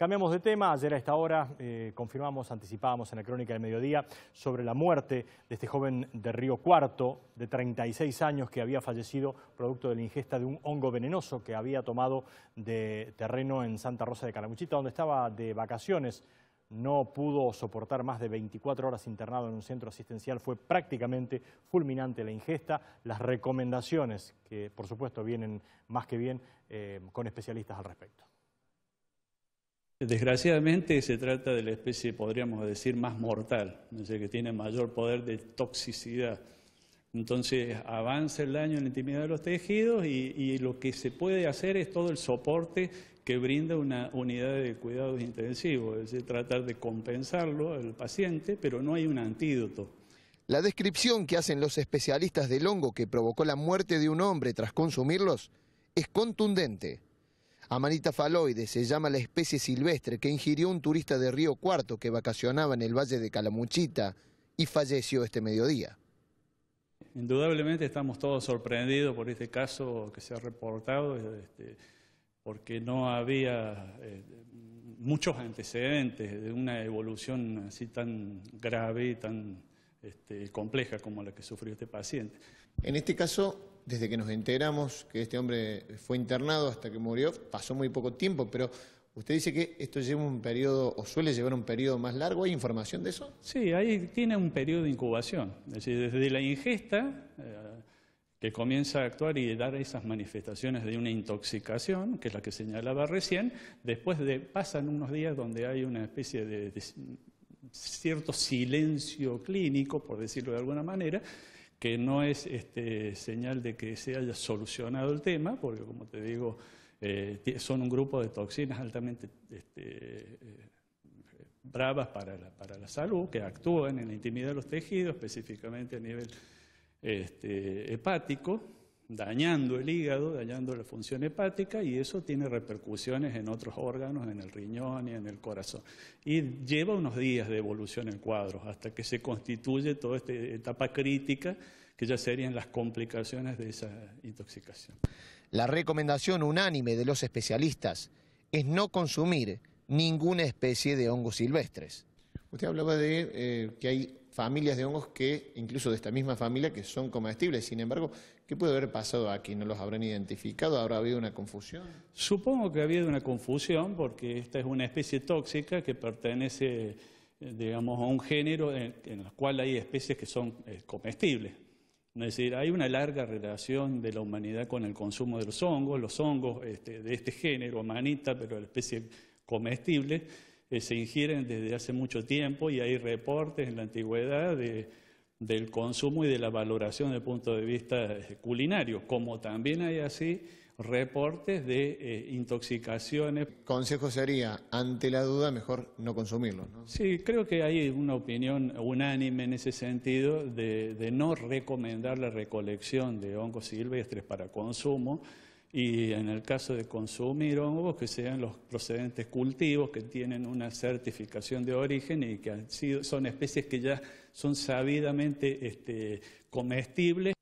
Cambiamos de tema. Ayer a esta hora eh, confirmamos, anticipábamos en la crónica del mediodía sobre la muerte de este joven de Río Cuarto, de 36 años, que había fallecido producto de la ingesta de un hongo venenoso que había tomado de terreno en Santa Rosa de Calamuchita, donde estaba de vacaciones. No pudo soportar más de 24 horas internado en un centro asistencial. Fue prácticamente fulminante la ingesta. Las recomendaciones, que por supuesto vienen más que bien, eh, con especialistas al respecto. Desgraciadamente se trata de la especie, podríamos decir, más mortal, es decir, que tiene mayor poder de toxicidad. Entonces avanza el daño en la intimidad de los tejidos y, lo que se puede hacer es todo el soporte que brinda una unidad de cuidados intensivos, es decir, tratar de compensarlo al paciente, pero no hay un antídoto. La descripción que hacen los especialistas del hongo que provocó la muerte de un hombre tras consumirlos es contundente. Amanita faloide se llama la especie silvestre que ingirió un turista de Río Cuarto que vacacionaba en el Valle de Calamuchita y falleció este mediodía. Indudablemente estamos todos sorprendidos por este caso que se ha reportado, este, porque no había eh, muchos antecedentes de una evolución así tan grave, y tan este, compleja como la que sufrió este paciente. En este caso, desde que nos enteramos que este hombre fue internado hasta que murió, pasó muy poco tiempo, pero usted dice que esto lleva un periodo o suele llevar un periodo más largo. ¿Hay información de eso? Sí, ahí tiene un periodo de incubación. Es decir, desde la ingesta... Eh, que comienza a actuar y dar esas manifestaciones de una intoxicación, que es la que señalaba recién, después de, pasan unos días donde hay una especie de cierto silencio clínico, por decirlo de alguna manera, que no es este, señal de que se haya solucionado el tema, porque como te digo, eh, son un grupo de toxinas altamente este, eh, bravas para la, salud, que actúan en la intimidad de los tejidos, específicamente a nivel este, hepático, dañando el hígado, dañando la función hepática y eso tiene repercusiones en otros órganos, en el riñón y en el corazón. Y lleva unos días de evolución en cuadros hasta que se constituye toda esta etapa crítica que ya serían las complicaciones de esa intoxicación. La recomendación unánime de los especialistas es no consumir ninguna especie de hongos silvestres. Usted hablaba de eh, que hay familias de hongos que, incluso de esta misma familia, que son comestibles. Sin embargo, ¿qué puede haber pasado aquí? ¿No los habrán identificado? ¿Habrá habido una confusión? Supongo que ha habido una confusión porque esta es una especie tóxica que pertenece, eh, digamos, a un género en, el cual hay especies que son eh, comestibles. Es decir, hay una larga relación de la humanidad con el consumo de los hongos, los hongos este, de este género, manita, pero la especie comestible, se ingieren desde hace mucho tiempo y hay reportes en la antigüedad del consumo y de la valoración desde el punto de vista eh, culinario, como también hay así reportes de eh, intoxicaciones. Consejo sería, ante la duda, mejor no consumirlo. Sí, creo que hay una opinión unánime en ese sentido de, de no recomendar la recolección de hongos silvestres para consumo y en el caso de consumir hongos, que sean los procedentes cultivos que tienen una certificación de origen y que son especies que ya son sabidamente este, comestibles.